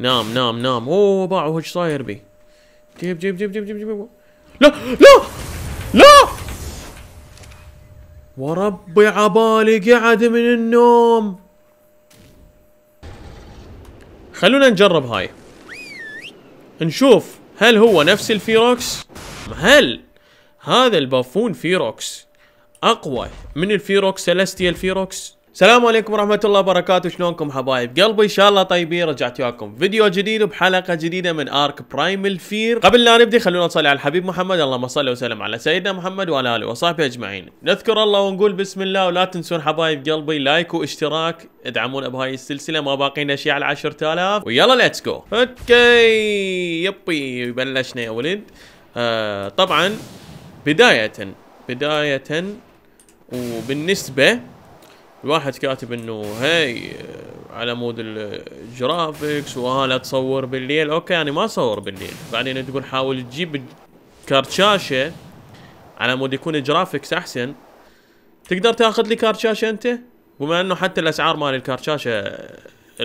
نام نام نام اوه باعوا ايش صاير بي جيب جيب جيب جيب جيب جيب لا لا لا وربي عبالي قعد من النوم خلونا نجرب هاي نشوف هل هو نفس الفيروكس هل هذا البافون فيروكس اقوى من الفيروكس سيليستيال فيروكس السلام عليكم ورحمة الله وبركاته شلونكم حبايب قلبي ان شاء الله طيبين رجعت وياكم فيديو جديد وبحلقة جديدة من ارك برايم الفير قبل لا نبدي خلونا نصلي على الحبيب محمد اللهم صل وسلم على سيدنا محمد وعلى اله وصحبه اجمعين نذكر الله ونقول بسم الله ولا تنسون حبايب قلبي لايك واشتراك ادعمونا بهاي السلسلة ما باقينا شيء على 10000 ويلا ليتس جو اوكي يبي بلشنا يا ولد آه طبعا بداية بداية وبالنسبة الواحد كاتب انه هاي على مود الجرافيكس وها لا تصور بالليل اوكي انا ما اصور بالليل بعدين تقول حاول تجيب كارت شاشه على مود يكون الجرافيكس احسن تقدر تاخذ لي كارت شاشه انت بما انه حتى الاسعار مال الكارت شاشه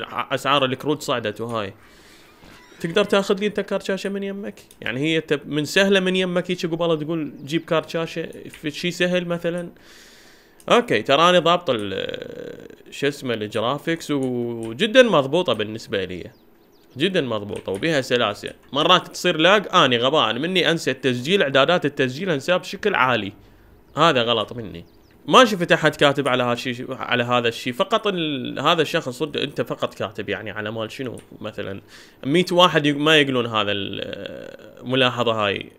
اسعار الكروت صعدت وهاي تقدر تاخذ لي انت كارت شاشه من يمك يعني هي من سهله من يمك هيك قبل تقول جيب كارت شاشه في شيء سهل مثلا اوكي تراني ضابط ال شو اسمه الجرافيكس وجدا مضبوطه بالنسبه لي جدا مضبوطه وبها سلاسه مرات تصير لاج اني غباء مني انسى التسجيل اعدادات التسجيل انساها بشكل عالي هذا غلط مني ما شفت احد كاتب على هالشيء على هذا الشيء فقط هذا الشخص صد انت فقط كاتب يعني على مال شنو مثلا 100 واحد ما يقولون هذا الملاحظه هاي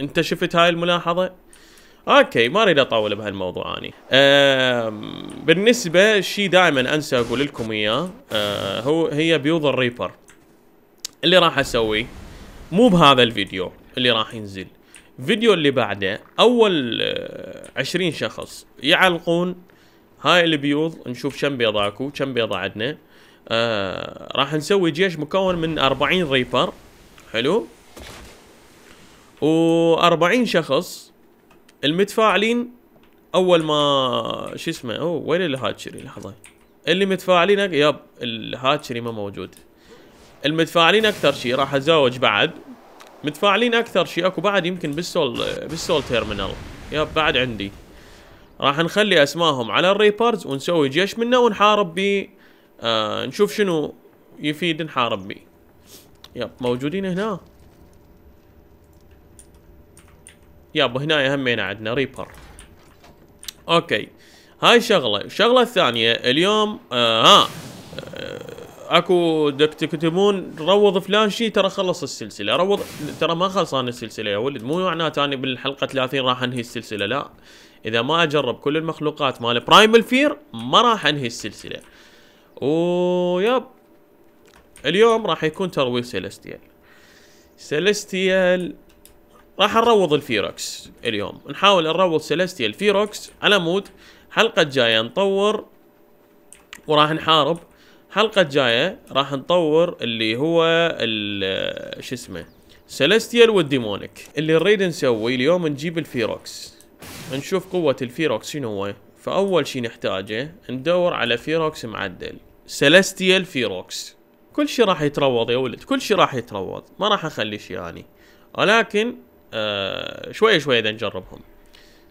انت شفت هاي الملاحظه اوكي ما اريد اطول بهالموضوع اني. آه بالنسبه شيء دائما انسى اقول لكم اياه آه هو هي بيوض الريبر. اللي راح اسويه مو بهذا الفيديو اللي راح ينزل. الفيديو اللي بعده اول 20 آه، شخص يعلقون هاي البيوض نشوف كم بيضة اكو كم بيضة عندنا. آه راح نسوي جيش مكون من 40 ريبر حلو و40 شخص المتفاعلين اول ما شو اسمه اوه وين الهاتشري لحظه اللي متفاعلين ياب الهاتشري ما موجود المتفاعلين اكثر شيء راح ازوج بعد متفاعلين اكثر شيء اكو بعد يمكن بالسول بالسول تيرمينال ياب بعد عندي راح نخلي اسمائهم على الريبرز ونسوي جيش منه ونحارب بيه آه نشوف شنو يفيد نحارب بيه ياب موجودين هنا يابا هنا همين عندنا ريبر اوكي هاي شغله الشغله الثانيه اليوم آه ها آه اكو تكتبون روض فلان شي ترى خلص السلسله روض ترى ما خلصان السلسله يا ولد مو معناته انا بالحلقه 30 راح انهي السلسله لا اذا ما اجرب كل المخلوقات مال برايمال فير ما راح انهي السلسله ويب اليوم راح يكون ترويج سيليستيال سيليستيال راح نروض الفيروكس اليوم نحاول نروض سيليستيال فيروكس على مود حلقة جاية نطور وراح نحارب حلقة جاية راح نطور اللي هو شو اسمه سيليستيال والديمونيك اللي نريد نسوي اليوم نجيب الفيروكس نشوف قوة الفيروكس شنو هو فأول شي نحتاجه ندور على فيروكس معدل سيليستيال فيروكس كل شي راح يتروض يا ولد كل شي راح يتروض ما راح اخلي شي يعني ولكن شوي آه، شويه شويه اذا نجربهم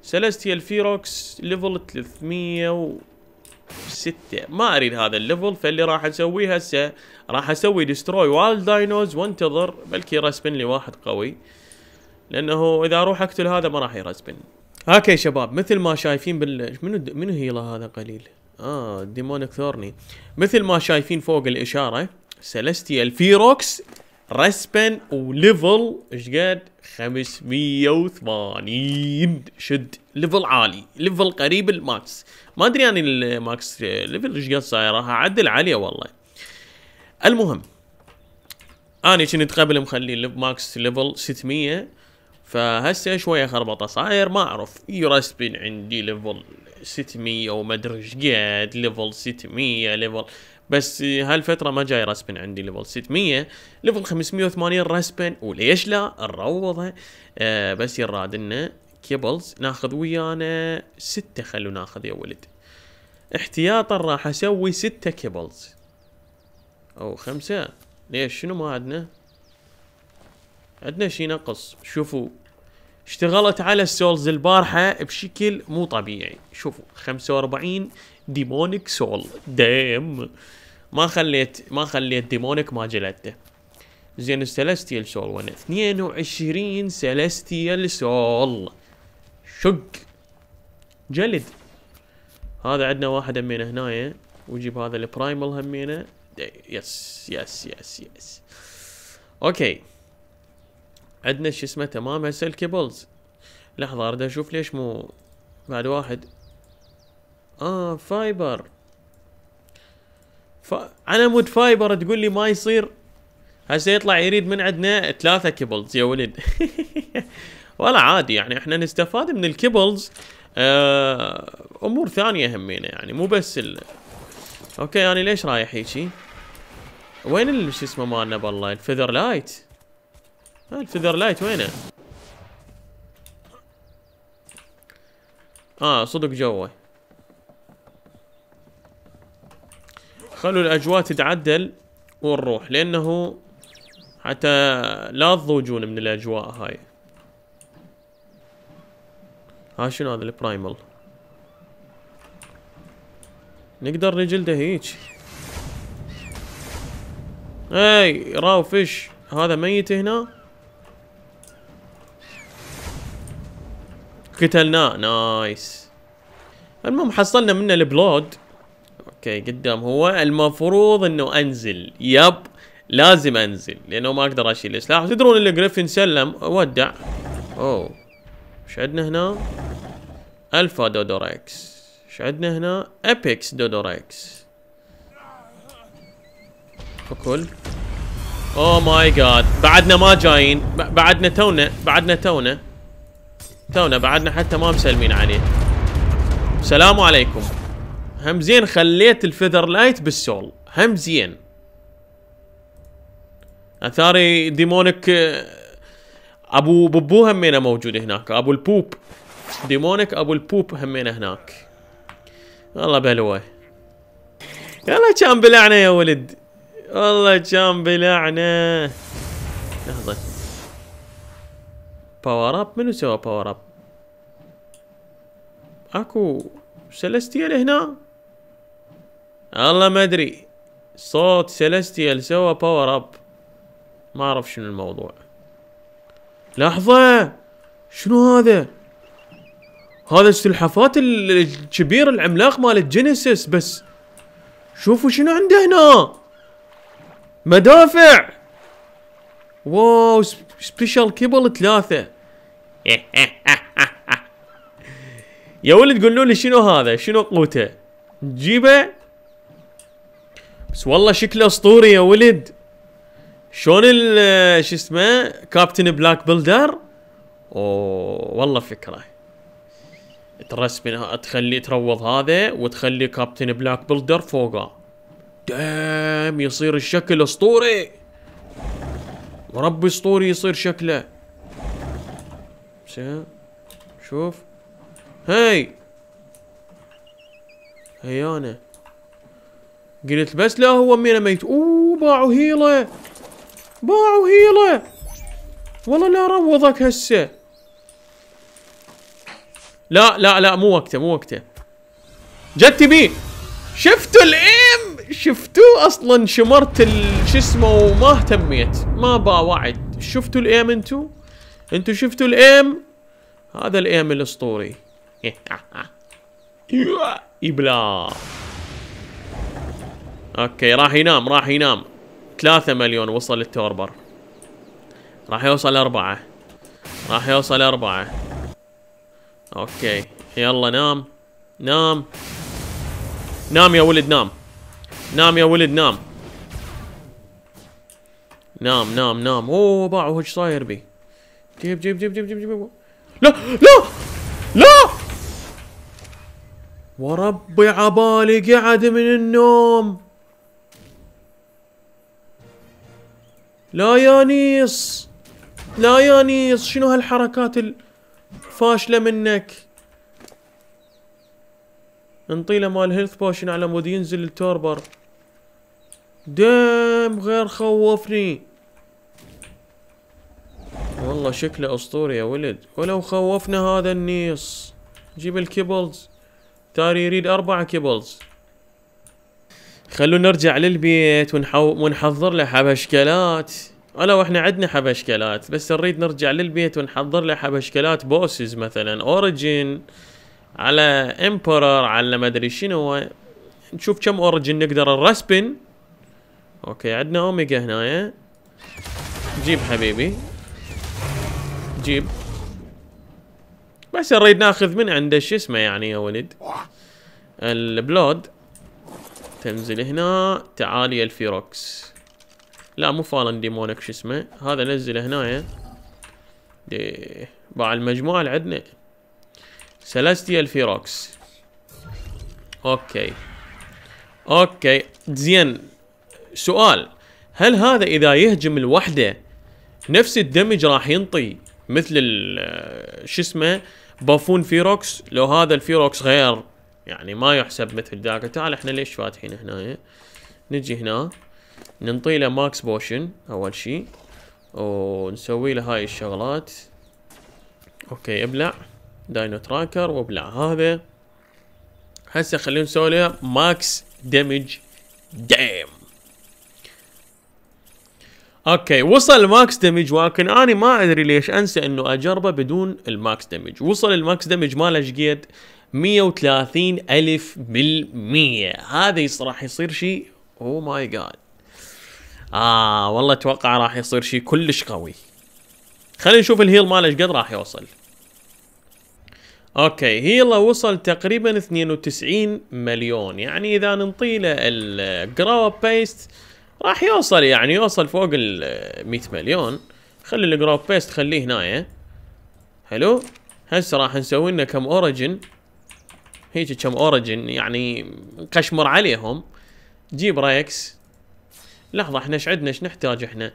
سيليستيال فيروكس ليفل 306 ما اريد هذا الليفل فاللي راح اسويه هسه راح اسوي ديستروي والد داينوز وانتظر بلكي رسبن لي واحد قوي لانه اذا اروح اقتل هذا ما راح يرسبن اوكي شباب مثل ما شايفين بال منو منو هيلا هذا قليل اه ديمونيك ثورني مثل ما شايفين فوق الاشاره سيليستيال فيروكس رسبن وليفل ايش قد 580 شد ليفل عالي ليفل قريب الماكس ما ادري يعني الماكس ليفل ايش قد صاير راح اعدل عليه والله المهم انا كنت قبل مخلي ماكس ليفل 600 فهسه شويه خربطه صاير ما اعرف يرسبن عندي ليفل 600 وما ادري ايش قد ليفل 600 ليفل بس هالفتره ما جاي رسبن عندي ليفل 600 ليفل 580 رسبن وليش لا نروضه آه بس يراد لنا كيبلز ناخذ ويانا سته خلو ناخذ يا ولد احتياطا راح اسوي سته كيبلز او خمسه ليش شنو ما عندنا عندنا شي نقص شوفوا اشتغلت على السولز البارحة بشكل مو طبيعي شوفوا 45 ديمونيك سول ديم ما خليت ما خليت ديمونيك ما جلدته زين سيلستيال سول وين 22 سيلستيال سول شق جلد هذا عندنا واحد همينه هنايا وجيب هذا البرايمال همينه يس يس يس يس اوكي عندنا شو اسمه تمام هسه الكيبلز لحظة اريد اشوف ليش مو بعد واحد اه فايبر ف... على مود فايبر تقول لي ما يصير هسه يطلع يريد من عندنا ثلاثة كيبلز يا ولد ولا عادي يعني احنا نستفاد من الكيبلز آه امور ثانية همينة يعني مو بس ال... اوكي انا يعني ليش رايح هيجي؟ وين شو اسمه مالنا بالله الفيذر لايت؟ آه الفيذر لايت وينه؟ اه صدق جوه خلوا الاجواء تتعدل ونروح لانه حتى لا تضوجون من الاجواء هاي ها شنو هذا البرايمال نقدر نجلده هيج اي راو فيش هذا ميت هنا قتلناه نايس المهم حصلنا منه البلود اوكي قدام هو المفروض انه انزل يب لازم انزل لانه ما اقدر اشيل السلاح تدرون اللي جريفن سلم ودع اوه ايش عندنا هنا الفا دودوركس ايش عندنا هنا ابيكس دودوركس فكل اوه ماي جاد بعدنا ما جايين بعدنا تونا بعدنا تونا تونا بعدنا حتى ما مسلمين عليه السلام عليكم هم زين خليت الفيذر لايت بالسول هم زين اثاري ديمونك ابو ببو همينه موجود هناك ابو البوب ديمونك ابو البوب همينه هناك والله بلوه يلا كان بلعنه يا ولد والله كان بلعنه لحظه باور اب منو سوى باور اب اكو سلستيال هنا الله ما ادري صوت سيلستيال سوى باور اب ما اعرف شنو الموضوع لحظة شنو هذا هذا السلحفات الكبير العملاق مال الجينيسيس بس شوفوا شنو عنده هنا مدافع واو سبيشال كيبل ثلاثة يا ولد قولوا لي شنو هذا شنو قوته جيبه بس والله شكله اسطوري يا ولد شلون ال شو اسمه كابتن بلاك بلدر اوه والله فكره ترسم تخلي تروض هذا وتخلي كابتن بلاك بلدر فوقه دام يصير الشكل اسطوري وربي اسطوري يصير شكله شوف هاي هيانه قلت بس لا هو مين ميت اوه باعوا هيله باعوا هيله والله لا روضك هسه لا لا لا مو وقته مو وقته جت بي شفتوا الايم شفتوه اصلا شمرت شو اسمه وما اهتميت ما باوعد شفتوا الايم انتو انتو شفتوا الايم هذا الايم الاسطوري يبلا اوكي راح ينام راح ينام ثلاثة مليون وصل التوربر راح يوصل أربعة راح يوصل أربعة اوكي يلا نام نام نام يا ولد نام نام يا ولد نام نام نام نام اوه باعوا ايش صاير بي جيب جيب جيب جيب جيب جيب لا لا لا وربي عبالي قعد من النوم لا يانيس لا يانيس شنو هالحركات الفاشلة منك انطيله مال هيلث بوشن على مود ينزل التوربر دام غير خوفني والله شكله اسطوري يا ولد ولو خوفنا هذا النيص جيب الكيبلز تاري يريد اربعة كيبلز خلونا نرجع للبيت ونحو... ونحضر له حبشكلات ولا واحنا عندنا حبشكلات بس نريد نرجع للبيت ونحضر له حبشكلات بوسز مثلا اوريجن على امبرر على ما ادري شنو نشوف كم اوريجن نقدر الرسبن اوكي عندنا اوميجا هنايا جيب حبيبي جيب بس نريد ناخذ من عنده شو اسمه يعني يا ولد البلود تنزل هنا تعالي الفيروكس لا مو فالن ديمونك شو اسمه هذا نزل هنايا دي باع المجموعة اللي عندنا الفيروكس اوكي اوكي زين سؤال هل هذا اذا يهجم الوحدة نفس الدمج راح ينطي مثل شو اسمه بافون فيروكس لو هذا الفيروكس غير يعني ما يحسب مثل ذاك تعال احنا ليش فاتحين هنا إيه؟ نجي هنا ننطي له ماكس بوشن اول شي ونسوي له هاي الشغلات اوكي ابلع داينو تراكر وابلع هذا هسه خلينا نسوي له ماكس دمج دام اوكي وصل ماكس دمج ولكن انا ما ادري ليش انسى انه اجربه بدون الماكس دمج وصل الماكس دمج ماله شقد 130 ألف بالمية هذا راح يصير شيء أوه ماي جاد آه والله أتوقع راح يصير شيء كلش قوي خلينا نشوف الهيل ماله ايش قد راح يوصل اوكي هيلا وصل تقريبا 92 مليون يعني اذا ننطي له بيست راح يوصل يعني يوصل فوق ال 100 مليون خلي الجراو بيست خليه هنايا إيه؟ حلو هسه راح نسوي لنا كم اوريجن هيك كم اوريجن يعني قشمر عليهم جيب ريكس لحظه احنا ايش عندنا ايش نحتاج احنا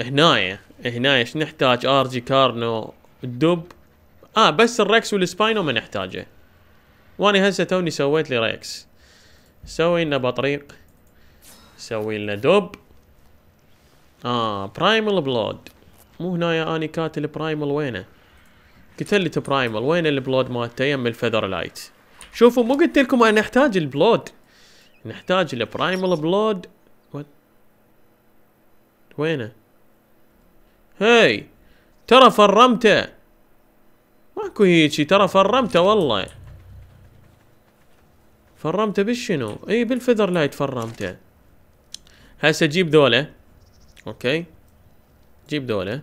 هنايا هنايا ايش نحتاج ار جي كارنو الدب اه بس الريكس والسباينو ما نحتاجه واني هسه توني سويت لي ريكس سوي لنا بطريق سوي لنا دب اه برايمال بلود مو هنايا اني كاتل برايمال وينه قتلت برايمال وين البلود مالته يم الفذر لايت شوفوا مو قلت لكم انا نحتاج البلود نحتاج البرايمال بلود وينه هاي ترى فرمته ماكو هيجي ترى فرمته والله فرمته بالشنو اي بالفذر لايت فرمته هسه جيب ذوله اوكي جيب ذوله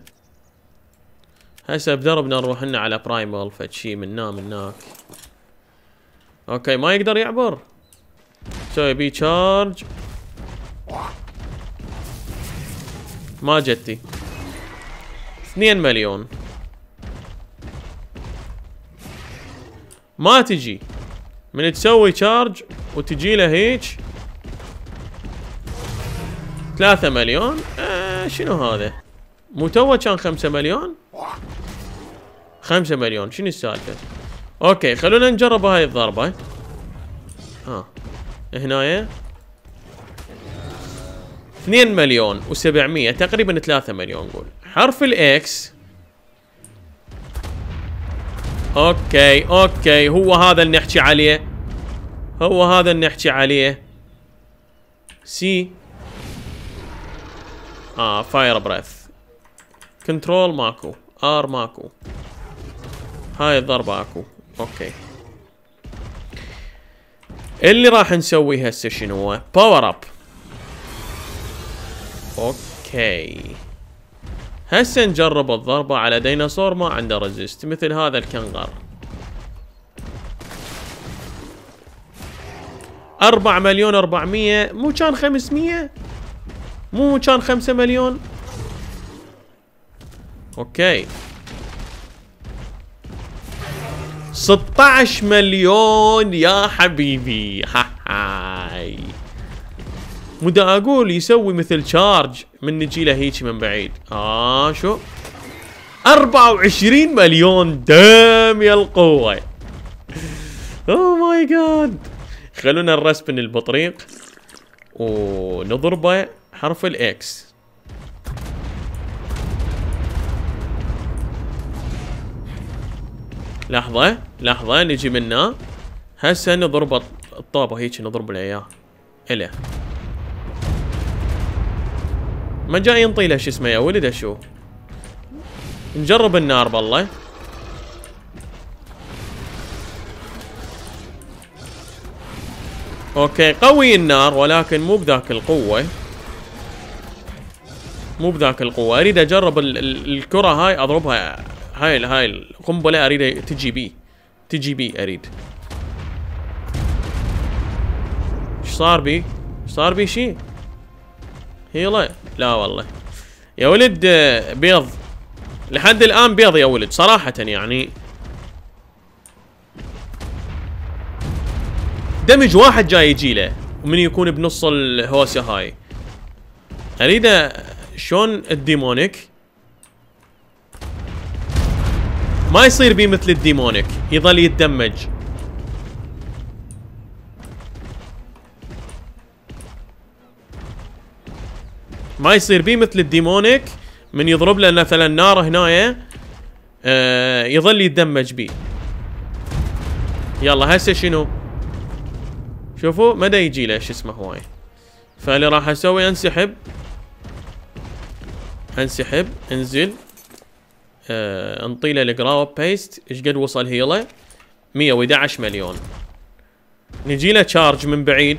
هسه بدربنا نروح لنا على برايمال فد من هنا من هناك اوكي ما يقدر يعبر شو يبي تشارج ما جتي 2 مليون ما تجي من تسوي تشارج وتجي له هيك 3 مليون آه شنو هذا مو تو كان 5 مليون 5 مليون شنو السالفه اوكي خلونا نجرب هاي الضربة ها هنايا 2 مليون و700 تقريبا 3 مليون قول حرف الاكس اوكي اوكي هو هذا اللي نحكي عليه هو هذا اللي نحكي عليه سي اه فاير بريث كنترول ماكو ار ماكو هاي الضربة اكو اوكي اللي راح نسويه هسه شنو هو باور اب اوكي هسه نجرب الضربة على ديناصور ما عنده ريزيست مثل هذا الكنغر أربعة مليون أربعمية مو كان خمسمية مو كان خمسة مليون اوكي 16 مليون يا حبيبي هاي مدى اقول يسوي مثل شارج من نجي له هيجي من بعيد اه شو 24 مليون دام يا القوة اوه ماي جاد خلونا نرسبن البطريق ونضربه حرف الاكس لحظة لحظة نجي منه هسه نضرب الطابة هيك نضرب له اياه اله ما جاي ينطي له شو اسمه يا ولد شو نجرب النار بالله اوكي قوي النار ولكن مو بذاك القوة مو بذاك القوة اريد اجرب الكرة هاي اضربها هاي هاي القنبله اريد تجي بي تجي بي اريد ايش صار بي ايش صار بي شي هيلا لا والله يا ولد آه، بيض لحد الان بيض يا ولد صراحه يعني دمج واحد جاي يجي له ومن يكون بنص الهوسه هاي اريده آه، شلون الديمونيك ما يصير بيه مثل الديمونيك يظل يتدمج ما يصير بيه مثل الديمونيك من يضرب له مثلا نار هنايا آه يظل يتدمج بيه يلا هسه شنو شوفوا مدى يجي له شو اسمه هواي فاللي راح اسوي انسحب انسحب انزل آه نطيله الجراوب بيست ايش قد وصل هيله 111 مليون نجي له تشارج من بعيد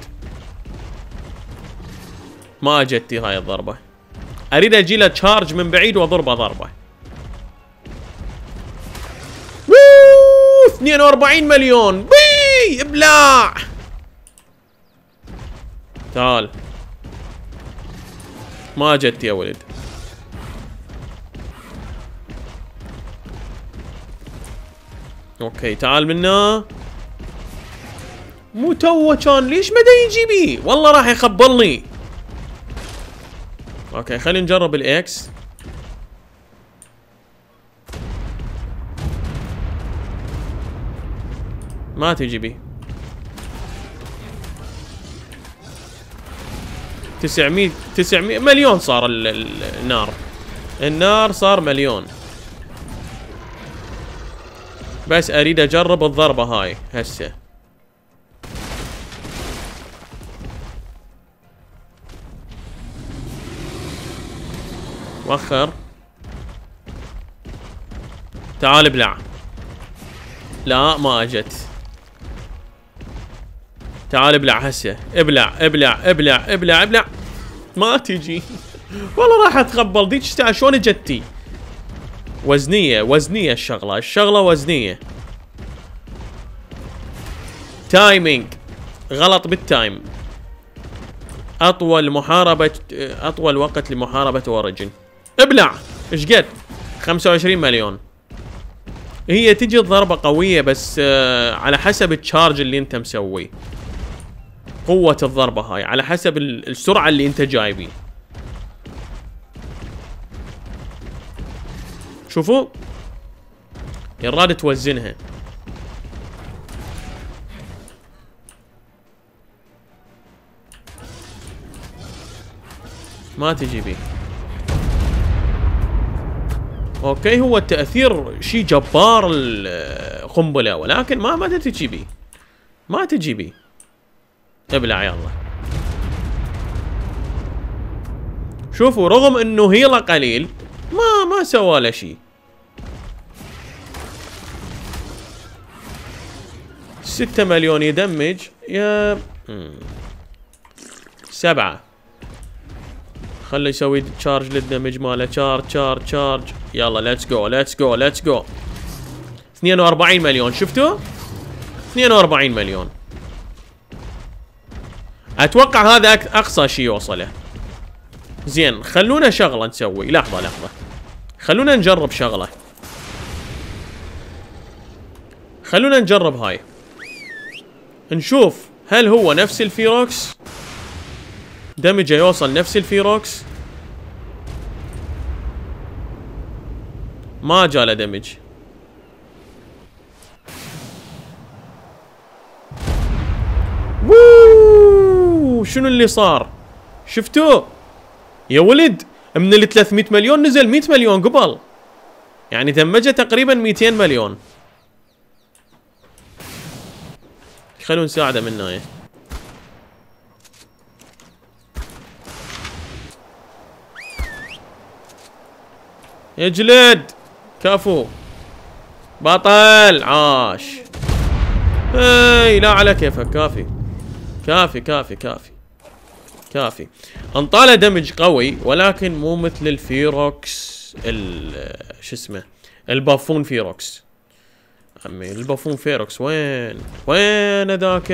ما اجتي هاي الضربه اريد اجي له تشارج من بعيد واضربه ضربه 42 مليون بي ابلاع تعال ما اجتي يا ولد اوكي تعال منا مو توه كان ليش ما يجي بي والله راح يخبلني اوكي خلينا نجرب الاكس ما تجي بي 900 900 مليون صار النار النار صار مليون بس اريد اجرب الضربة هاي هسه وخر تعال ابلع لا ما اجت تعال ابلع هسه ابلع ابلع ابلع ابلع ابلع ما تجي والله راح اتقبل ديك شلون اجتي وزنية وزنية الشغلة الشغلة وزنية تايمينج غلط بالتايم اطول محاربة اطول وقت لمحاربة اوريجن ابلع ايش قد 25 مليون هي تجي الضربة قوية بس آه، على حسب التشارج اللي انت مسويه قوة الضربة هاي على حسب السرعة اللي انت جايبين شوفوا يراد توزنها ما تجي بي اوكي هو التأثير شيء جبار القنبلة ولكن ما ما تجي بي ما تجي بي ابلع يلا شوفوا رغم انه هيله قليل ما ما سوى له شيء 6 مليون يدمج يا سبعة خله يسوي تشارج للدمج ماله تشارج تشارج تشارج يلا ليتس جو ليتس جو ليتس جو 42 مليون شفتوا 42 مليون اتوقع هذا اقصى شيء يوصله زين خلونا شغله نسوي لحظه لحظه خلونا نجرب شغله خلونا نجرب هاي نشوف هل هو نفس الفيروكس دمجه يوصل نفس الفيروكس ما جاله دمج شنو اللي صار شفتوا يا ولد من ال 300 مليون نزل 100 مليون قبل يعني دمجه تقريبا 200 مليون خلونا نساعده من هاي اجلد كفو بطل عاش اي لا على كيفك كافي كافي كافي كافي كافي انطاله دمج قوي ولكن مو مثل الفيروكس شو اسمه البافون فيروكس خمي البافون فيروكس وين وين هذاك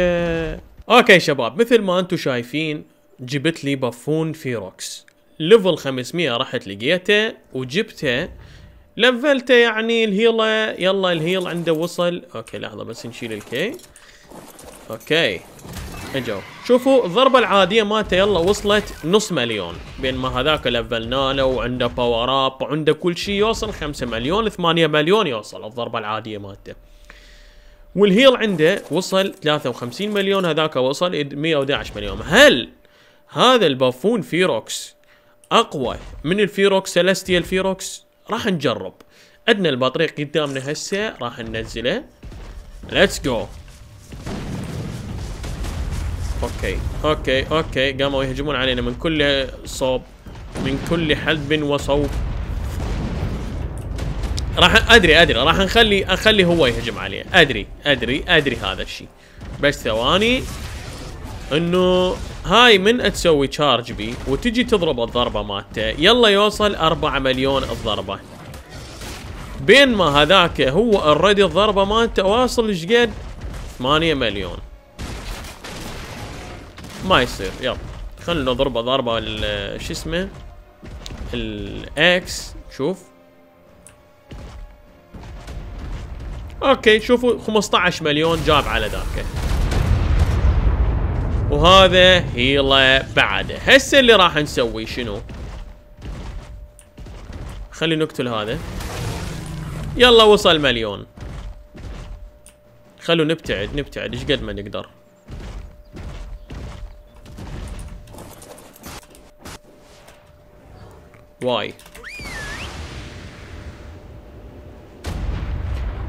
اوكي شباب مثل ما انتم شايفين جبت لي بافون فيروكس ليفل 500 رحت لقيته وجبته لفلته يعني الهيلة يلا الهيل عنده وصل اوكي لحظة بس نشيل الكي اوكي اجوا شوفوا الضربة العادية مالته يلا وصلت نص مليون بينما هذاك لفلنا له وعنده باور اب وعنده كل شيء يوصل 5 مليون 8 مليون يوصل الضربة العادية مالته والهيل عنده وصل 53 مليون هذاك وصل 111 مليون هل هذا البافون فيروكس اقوى من الفيروكس سيلستيال فيروكس راح نجرب عندنا البطريق قدامنا هسه راح ننزله ليتس جو اوكي اوكي اوكي قاموا يهجمون علينا من كل صوب من كل حلب وصوب راح ادري ادري راح نخلي اخلي هو يهجم عليه ادري ادري ادري هذا الشيء بس ثواني انه هاي من تسوي تشارج بي وتجي تضرب الضربه مالته يلا يوصل 4 مليون الضربه بينما هذاك هو اوريدي الضربه مالته واصل ايش قد 8 مليون ما يصير يلا خلنا نضربه ضربة شو اسمه الاكس شوف اوكي شوفوا 15 مليون جاب على ذاك وهذا هيله بعده هسه اللي راح نسوي شنو خلي نقتل هذا يلا وصل مليون خلوا نبتعد نبتعد ايش قد ما نقدر واي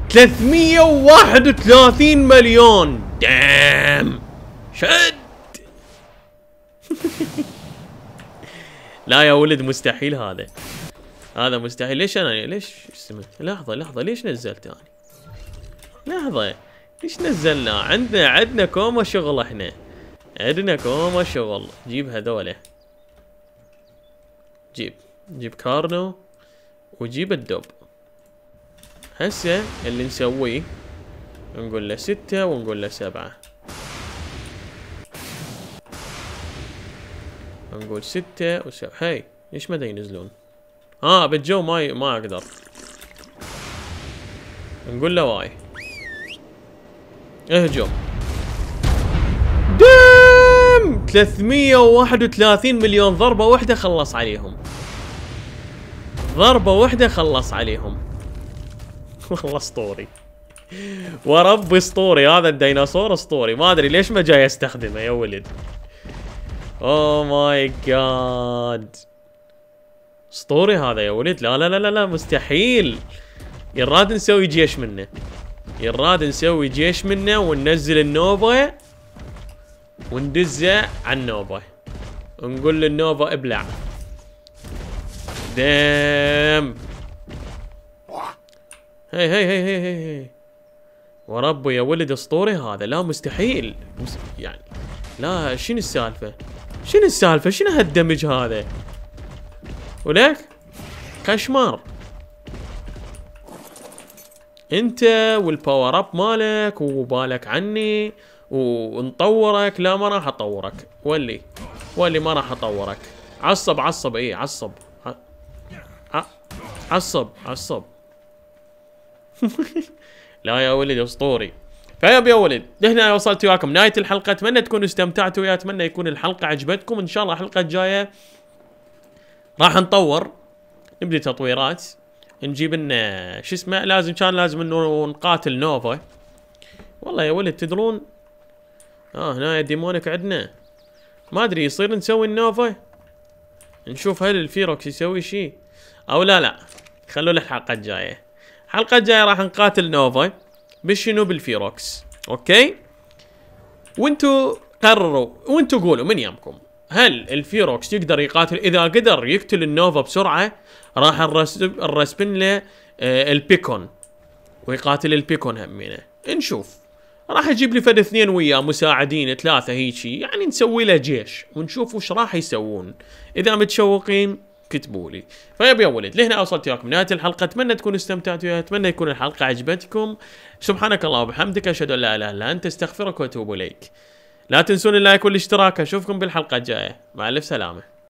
331 مليون دام شد لا يا ولد مستحيل هذا هذا مستحيل ليش انا ليش اسمه لحظه لحظه ليش نزلت انا لحظه ليش نزلنا عندنا عندنا كوما شغل احنا عندنا كوما شغل جيب هذوله جيب جيب كارنو وجيب الدوب هسه اللي نسويه نقول له ستة ونقول له سبعة نقول ستة وسبعة هاي ليش ما ينزلون اه بالجو ما ما اقدر نقول له واي اهجم دام 331 مليون ضربة واحدة خلص عليهم ضربة واحدة خلص عليهم والله اسطوري وربي اسطوري هذا الديناصور اسطوري ما ادري ليش ما جاي استخدمه يا ولد اوه ماي جاد اسطوري هذا يا ولد لا لا لا لا مستحيل يراد نسوي جيش منه يراد نسوي جيش منه وننزل النوبة وندزه على النوبة ونقول للنوبة ابلع دام هي هي هي هي هي وربي يا ولد اسطوري هذا لا مستحيل يعني لا شنو السالفه شنو السالفه شنو هالدمج هذا ولك كشمار انت والباور اب مالك وبالك عني ونطورك لا ما راح اطورك ولي ولي ما راح اطورك عصب عصب ايه عصب عصب عصب لا يا ولد اسطوري فيب يا ولد هنا وصلت وياكم نهايه الحلقه اتمنى تكونوا استمتعتوا ويا اتمنى يكون الحلقه عجبتكم ان شاء الله الحلقه الجايه راح نطور نبدي تطويرات نجيب لنا شو اسمه لازم كان لازم انه نقاتل نوفا والله يا ولد تدرون اه هنا ديمونك عندنا ما ادري يصير نسوي النوفا نشوف هل الفيروكس يسوي شيء او لا لا خلوا الحلقة الجايه الحلقه الجايه راح نقاتل نوفا بشنو بالفيروكس اوكي وانتو قرروا وانتو قولوا من يمكم هل الفيروكس يقدر يقاتل اذا قدر يقتل النوفا بسرعه راح نرسبن له آه، البيكون ويقاتل البيكون همينه نشوف راح اجيب لي فد اثنين وياه مساعدين ثلاثه هيجي يعني نسوي له جيش ونشوف وش راح يسوون اذا متشوقين كتبوا لي فيا طيب يا ولد لهنا وصلت وياكم نهايه الحلقه اتمنى تكونوا استمتعتوا اتمنى يكون الحلقه عجبتكم سبحانك الله وبحمدك اشهد ان لا اله الا انت استغفرك واتوب اليك لا تنسون اللايك والاشتراك اشوفكم بالحلقه الجايه مع الف سلامه